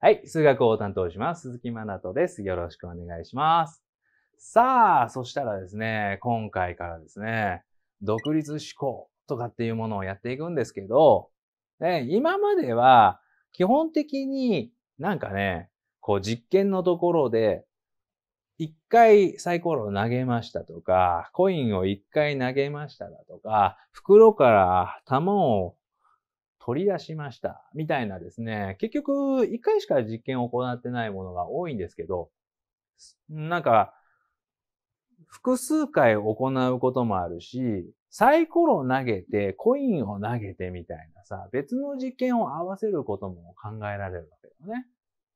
はい、数学を担当します。鈴木真奈とです。よろしくお願いします。さあ、そしたらですね、今回からですね、独立思考とかっていうものをやっていくんですけど、ね、今までは基本的になんかね、こう実験のところで、一回サイコロを投げましたとか、コインを一回投げましただとか、袋から玉を取り出しました。みたいなですね、結局、一回しか実験を行ってないものが多いんですけど、なんか、複数回行うこともあるし、サイコロを投げて、コインを投げてみたいなさ、別の実験を合わせることも考えられるわけだよね。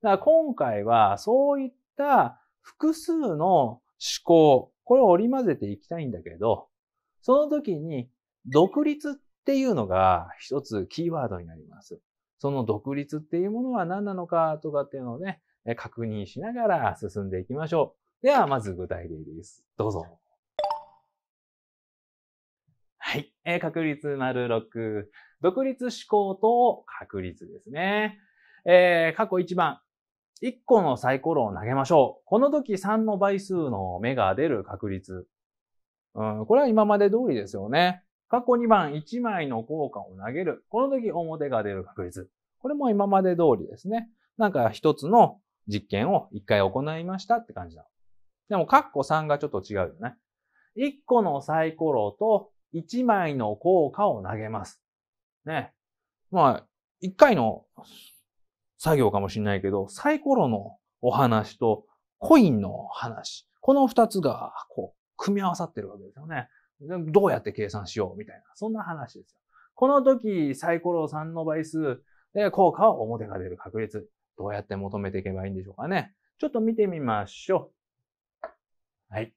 だから今回は、そういった複数の思考、これを織り混ぜていきたいんだけど、その時に、独立っっていうのが一つキーワードになります。その独立っていうものは何なのかとかっていうのをね、確認しながら進んでいきましょう。では、まず具体例です。どうぞ。はい。えー、確率丸6。独立思考と確率ですね。えー、過去一番。一個のサイコロを投げましょう。この時3の倍数の目が出る確率。うん、これは今まで通りですよね。過去2番1枚の効果を投げる。この時表が出る確率。これも今まで通りですね。なんか一つの実験を一回行いましたって感じなの。でも、カッコ3がちょっと違うよね。1個のサイコロと1枚の効果を投げます。ね。まあ、1回の作業かもしれないけど、サイコロのお話とコインの話。この2つが、こう、組み合わさってるわけですよね。どうやって計算しようみたいな、そんな話ですよ。この時、サイコロ3の倍数で効果を表が出る確率、どうやって求めていけばいいんでしょうかね。ちょっと見てみましょう。はい。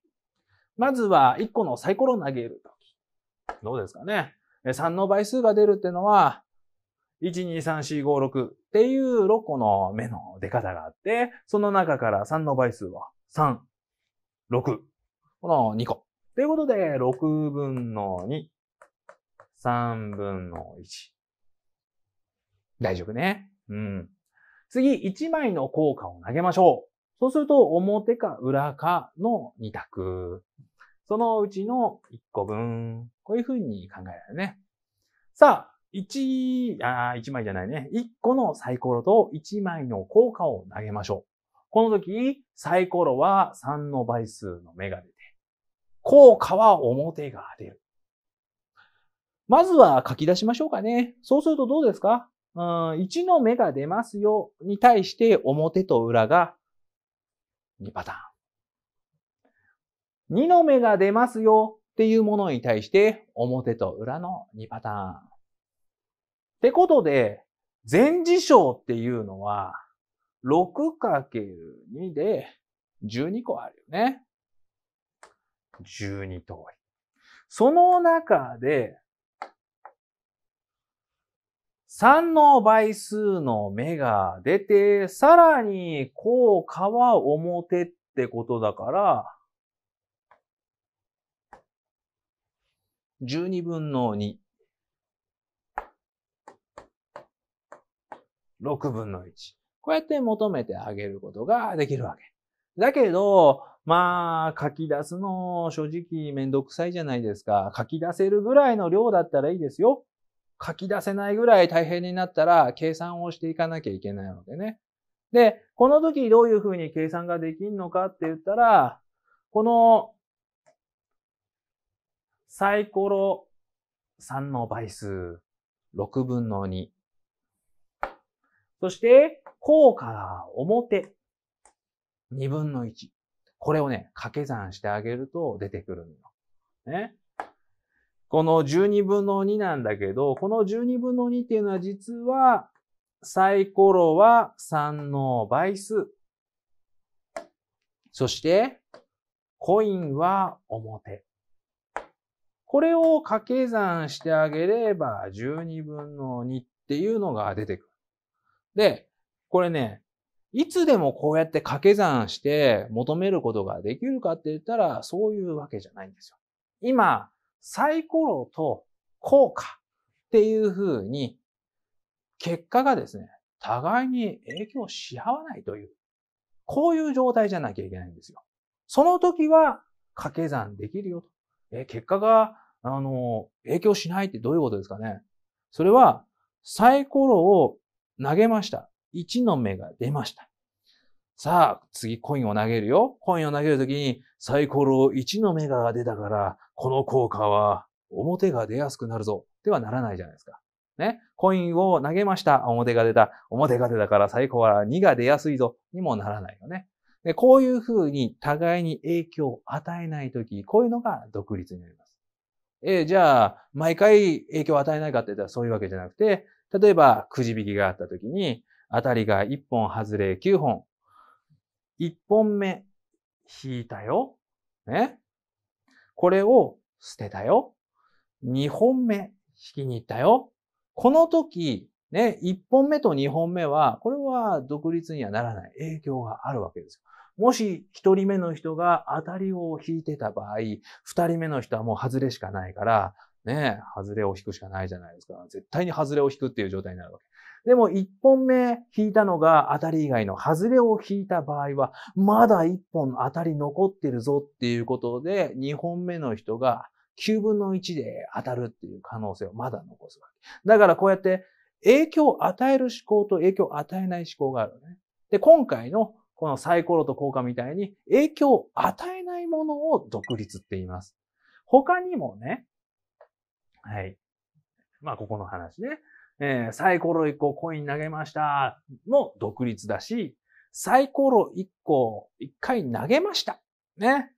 まずは、1個のサイコロを投げるとき。どうですかね。3の倍数が出るってのは、1,2,3,4,5,6っていう6個の目の出方があって、その中から3の倍数は3、6、この2個。ということで、6分の2、3分の1。大丈夫ね。うん。次、1枚の効果を投げましょう。そうすると、表か裏かの2択。そのうちの1個分。こういうふうに考えられるね。さあ、1、あ1枚じゃないね。1個のサイコロと1枚の効果を投げましょう。この時、サイコロは3の倍数のメガネ。効果は表が出る。まずは書き出しましょうかね。そうするとどうですかうん、1の目が出ますよに対して表と裏が2パターン。2の目が出ますよっていうものに対して表と裏の2パターン。ってことで、前事象っていうのは 6×2 で12個あるよね。12通り。その中で、3の倍数の目が出て、さらに効果は表ってことだから、12分の2。6分の1。こうやって求めてあげることができるわけ。だけど、まあ、書き出すの、正直めんどくさいじゃないですか。書き出せるぐらいの量だったらいいですよ。書き出せないぐらい大変になったら、計算をしていかなきゃいけないのでね。で、この時どういうふうに計算ができるのかって言ったら、このサイコロ3の倍数、6分の2。そして、効果が表、2分の1。これをね、掛け算してあげると出てくるのよ。ね。この12分の2なんだけど、この12分の2っていうのは実は、サイコロは3の倍数。そして、コインは表。これを掛け算してあげれば、12分の2っていうのが出てくる。で、これね、いつでもこうやって掛け算して求めることができるかって言ったら、そういうわけじゃないんですよ。今、サイコロと効果っていうふうに、結果がですね、互いに影響し合わないという、こういう状態じゃなきゃいけないんですよ。その時は掛け算できるよと。え、結果が、あの、影響しないってどういうことですかね。それは、サイコロを投げました。1の目が出ました。さあ、次コインを投げるよ。コインを投げるときにサイコロ1の目が出たから、この効果は表が出やすくなるぞ。ではならないじゃないですか。ね。コインを投げました。表が出た。表が出たからサイコロ2が出やすいぞ。にもならないよね。でこういうふうに互いに影響を与えないとき、こういうのが独立になります。えー、じゃあ、毎回影響を与えないかって言ったらそういうわけじゃなくて、例えばくじ引きがあったときに、あたりが1本外れ9本。1本目引いたよ。ね。これを捨てたよ。2本目引きに行ったよ。この時、ね、1本目と2本目は、これは独立にはならない影響があるわけですよ。もし1人目の人が当たりを引いてた場合、2人目の人はもう外れしかないから、ね、外れを引くしかないじゃないですか。絶対に外れを引くっていう状態になるわけ。でも1本目引いたのが当たり以外の外れを引いた場合は、まだ1本当たり残ってるぞっていうことで、2本目の人が9分の1で当たるっていう可能性をまだ残すわけ。だからこうやって影響を与える思考と影響を与えない思考があるね。で、今回のこのサイコロと効果みたいに影響を与えないものを独立って言います。他にもね、はい。まあ、ここの話ね。えー、サイコロ1個コイン投げましたも独立だし、サイコロ1個1回投げました。ね。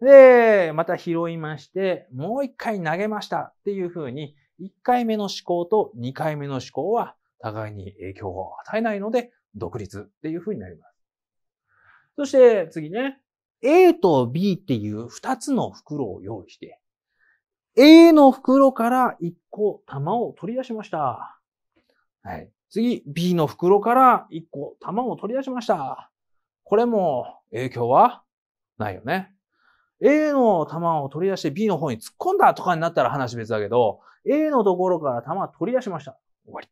で、また拾いまして、もう1回投げましたっていうふうに、1回目の思考と2回目の思考は互いに影響を与えないので、独立っていうふうになります。そして次ね、A と B っていう2つの袋を用意して、A の袋から1個玉を取り出しました。はい。次、B の袋から1個玉を取り出しました。これも影響はないよね。A の玉を取り出して B の方に突っ込んだとかになったら話別だけど、A のところから玉取り出しました。終わり。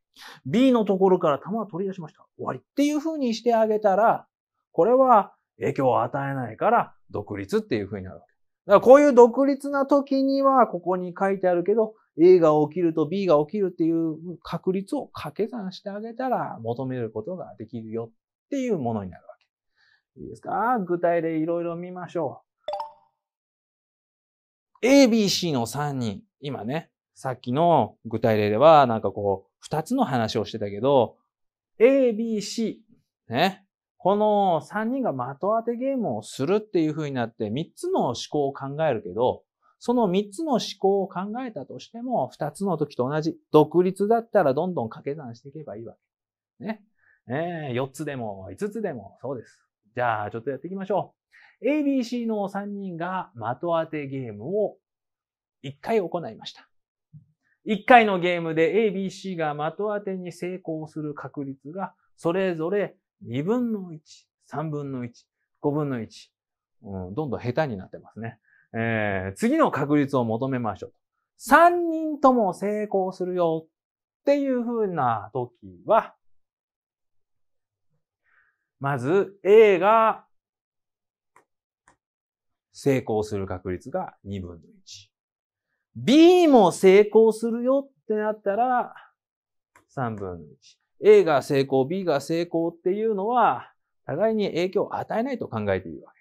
B のところから玉取り出しました。終わり。っていう風にしてあげたら、これは影響を与えないから独立っていう風になるわけ。だからこういう独立な時には、ここに書いてあるけど、A が起きると B が起きるっていう確率を掛け算してあげたら求めることができるよっていうものになるわけ。いいですか具体例いろいろ見ましょう。A、B、C の3人。今ね、さっきの具体例ではなんかこう、2つの話をしてたけど、A、B、C。ね。この3人が的当てゲームをするっていう風になって3つの思考を考えるけど、その3つの思考を考えたとしても、2つの時と同じ。独立だったらどんどん掛け算していけばいいわけ。ね。4つでも5つでも、そうです。じゃあ、ちょっとやっていきましょう。ABC の3人が的当てゲームを1回行いました。1回のゲームで ABC が的当てに成功する確率が、それぞれ2分の1、3分の1、5分の1、うん、どんどん下手になってますね。えー、次の確率を求めましょう。3人とも成功するよっていうふうな時は、まず A が成功する確率が2分の1。B も成功するよってなったら3分の1。A が成功、B が成功っていうのは、互いに影響を与えないと考えているわ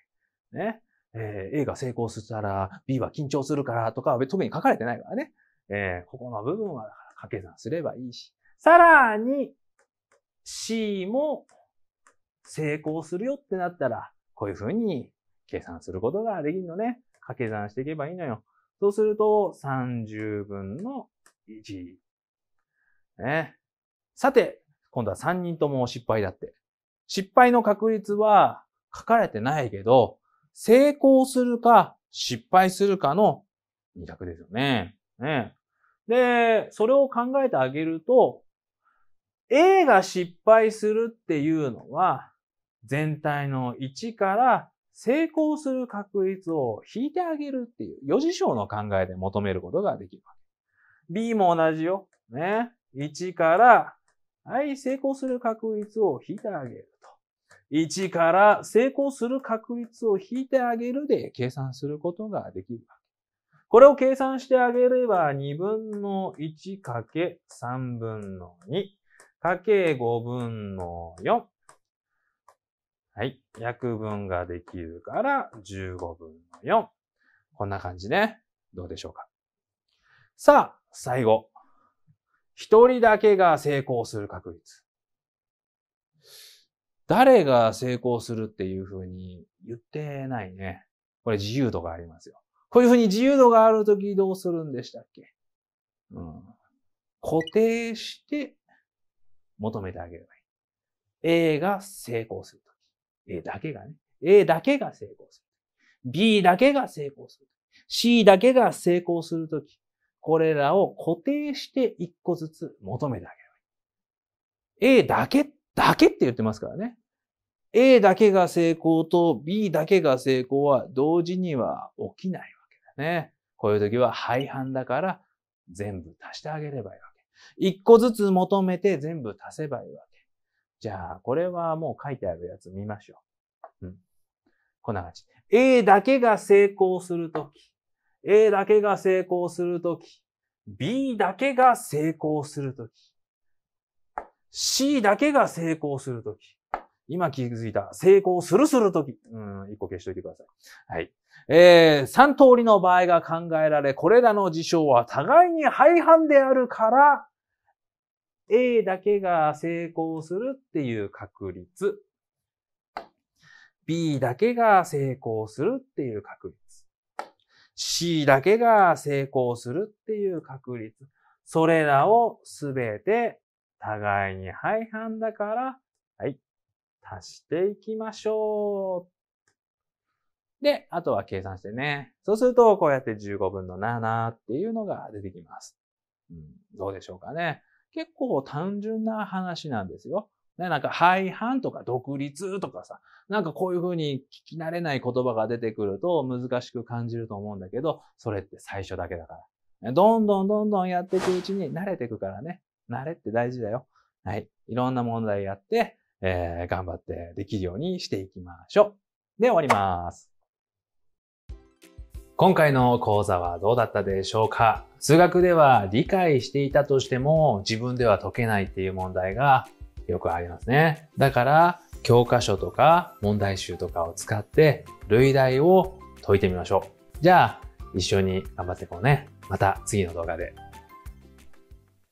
け。ね。えー、A が成功したら B は緊張するからとか、特に書かれてないからね。えー、ここの部分は掛け算すればいいし。さらに C も成功するよってなったら、こういう風に計算することができるのね。掛け算していけばいいのよ。そうすると、30分の1。ね。さて、今度は3人とも失敗だって。失敗の確率は書かれてないけど、成功するか失敗するかの2択ですよね。ね。で、それを考えてあげると、A が失敗するっていうのは、全体の1から成功する確率を引いてあげるっていう、4次章の考えで求めることができる B も同じよ。ね。1から、はい、成功する確率を引いてあげると。1から成功する確率を引いてあげるで計算することができるこれを計算してあげれば、2分の1かけ3分の2かけ5分の4。はい。約分ができるから15分の4。こんな感じね。どうでしょうか。さあ、最後。一人だけが成功する確率。誰が成功するっていうふうに言ってないね。これ自由度がありますよ。こういうふうに自由度があるときどうするんでしたっけうん。固定して求めてあげればいい。A が成功するとき。A だけがね。A だけが成功する。B だけが成功する。C だけが成功するとき。これらを固定して一個ずつ求めてあげればいい。A だけだけって言ってますからね。A だけが成功と B だけが成功は同時には起きないわけだね。こういう時は廃反だから全部足してあげればいいわけ。一個ずつ求めて全部足せばいいわけ。じゃあ、これはもう書いてあるやつ見ましょう。うん。こんな感じ。A だけが成功するとき、A だけが成功するとき、B だけが成功するとき、C だけが成功するとき。今気づいた。成功するするとき。うん、一個消しといてください。はい。えー、三通りの場合が考えられ、これらの事象は互いに廃反であるから、A だけが成功するっていう確率。B だけが成功するっていう確率。C だけが成功するっていう確率。それらをすべて互いに廃反だから、はい、足していきましょう。で、あとは計算してね。そうすると、こうやって15分の7っていうのが出てきます。うん、どうでしょうかね。結構単純な話なんですよ。ね、なんか、廃反とか独立とかさ、なんかこういうふうに聞き慣れない言葉が出てくると難しく感じると思うんだけど、それって最初だけだから。どんどんどんどんやっていくうちに慣れていくからね。慣れって大事だよ。はい。いろんな問題やって、えー、頑張ってできるようにしていきましょう。で、終わります。今回の講座はどうだったでしょうか数学では理解していたとしても自分では解けないっていう問題がよくありますね。だから教科書とか問題集とかを使って類題を解いてみましょう。じゃあ一緒に頑張っていこうね。また次の動画で